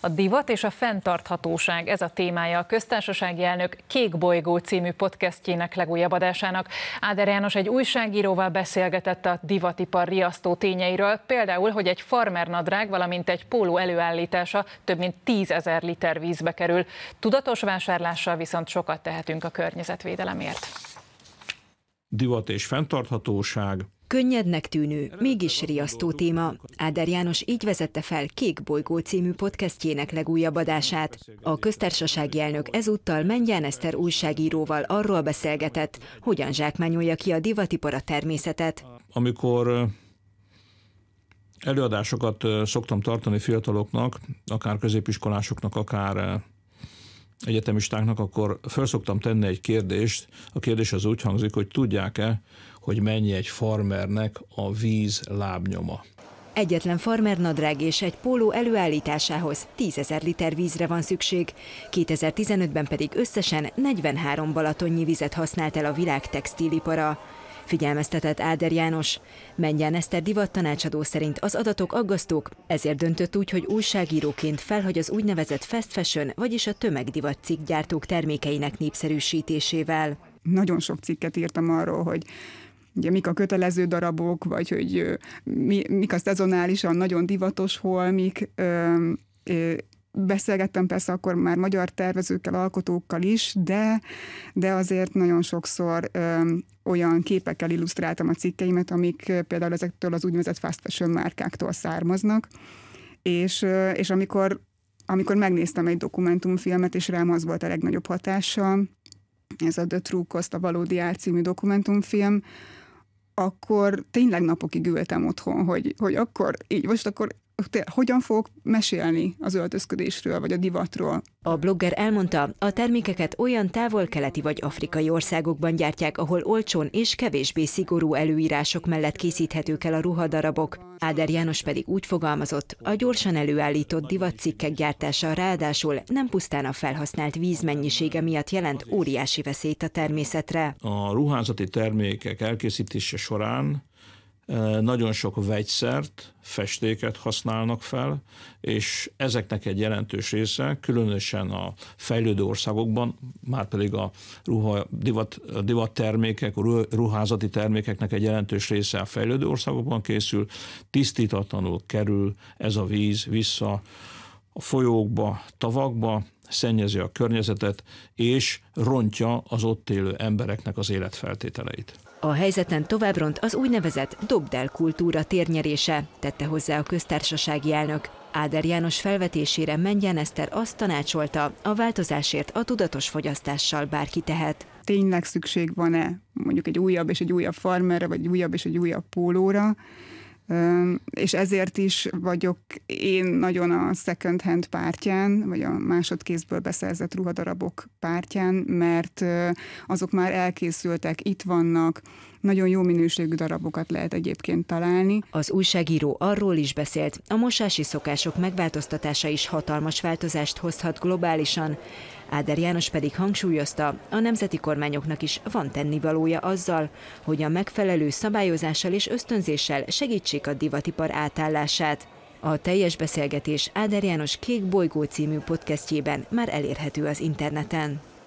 A divat és a fenntarthatóság, ez a témája a köztársasági elnök Kék Bolygó című podcastjének legújabb adásának. Áder János egy újságíróval beszélgetett a divatipar riasztó tényeiről, például, hogy egy farmernadrág, valamint egy póló előállítása több mint tízezer liter vízbe kerül. Tudatos vásárlással viszont sokat tehetünk a környezetvédelemért. Divat és fenntarthatóság, Könnyednek tűnő, mégis riasztó téma. Áder János így vezette fel Kék Bolygó című podcastjének legújabb adását. A köztársasági elnök ezúttal Mengyán Eszter újságíróval arról beszélgetett, hogyan zsákmányolja ki a divatipara természetet. Amikor előadásokat szoktam tartani fiataloknak, akár középiskolásoknak, akár egyetemistáknak, akkor felszoktam tenni egy kérdést. A kérdés az úgy hangzik, hogy tudják-e, hogy mennyi egy farmernek a víz lábnyoma. Egyetlen farmer nadrág és egy póló előállításához 10 ezer liter vízre van szükség, 2015-ben pedig összesen 43 balatonnyi vizet használt el a világ textilipara. Figyelmeztetett Áder János. Mengyán Eszter divat tanácsadó szerint az adatok aggasztók, ezért döntött úgy, hogy újságíróként felhagy az úgynevezett fast fashion, vagyis a tömegdivat cikkgyártók termékeinek népszerűsítésével. Nagyon sok cikket írtam arról, hogy ugye mik a kötelező darabok, vagy hogy mi, mik a szezonálisan nagyon divatos holmik, Beszélgettem persze akkor már magyar tervezőkkel, alkotókkal is, de, de azért nagyon sokszor ö, olyan képekkel illusztráltam a cikkeimet, amik például ezektől az úgynevezett fast fashion márkáktól származnak. És, ö, és amikor, amikor megnéztem egy dokumentumfilmet, és rám az volt a legnagyobb hatással, ez a The True Cost, a Valódi Ár című dokumentumfilm, akkor tényleg napokig ültem otthon, hogy, hogy akkor így, most akkor hogyan fogok mesélni az öltözködésről, vagy a divatról. A blogger elmondta, a termékeket olyan távol-keleti vagy afrikai országokban gyártják, ahol olcsón és kevésbé szigorú előírások mellett készíthetők el a ruhadarabok. Áder János pedig úgy fogalmazott, a gyorsan előállított divatcikkek gyártása ráadásul nem pusztán a felhasznált vízmennyisége miatt jelent óriási veszélyt a természetre. A ruházati termékek elkészítése során nagyon sok vegyszert, festéket használnak fel, és ezeknek egy jelentős része, különösen a fejlődő országokban, már pedig a ruha, divat, divat termékek, ruházati termékeknek egy jelentős része a fejlődő országokban készül, tisztítatlanul kerül ez a víz vissza a folyókba, tavakba, szennyezi a környezetet, és rontja az ott élő embereknek az életfeltételeit. A helyzeten tovább ront az úgynevezett dobdel kultúra térnyerése, tette hozzá a köztársasági elnök. Áder János felvetésére Mengyen Eszter azt tanácsolta, a változásért a tudatos fogyasztással bárki tehet. Tényleg szükség van-e mondjuk egy újabb és egy újabb farmerre, vagy egy újabb és egy újabb pólóra? és ezért is vagyok én nagyon a second hand pártján, vagy a másodkézből beszerzett ruhadarabok pártján, mert azok már elkészültek, itt vannak, nagyon jó minőségű darabokat lehet egyébként találni. Az újságíró arról is beszélt, a mosási szokások megváltoztatása is hatalmas változást hozhat globálisan. Áder János pedig hangsúlyozta, a nemzeti kormányoknak is van tennivalója azzal, hogy a megfelelő szabályozással és ösztönzéssel segítsék a divatipar átállását. A teljes beszélgetés Áder János Kék Bolygó című podcastjében már elérhető az interneten.